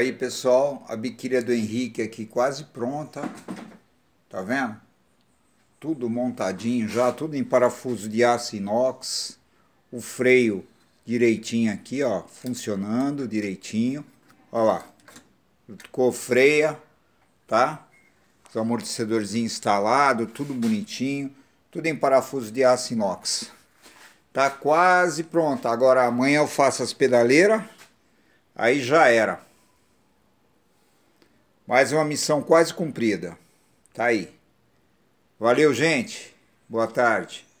Aí pessoal, a biquíria do Henrique aqui quase pronta, tá vendo? Tudo montadinho já, tudo em parafuso de aço inox, o freio direitinho aqui ó, funcionando direitinho, ó lá, cofreia, tá? Os amortecedorzinhos instalados, tudo bonitinho, tudo em parafuso de aço inox. Tá quase pronta, agora amanhã eu faço as pedaleiras, aí já era. Mais uma missão quase cumprida. Tá aí. Valeu, gente. Boa tarde.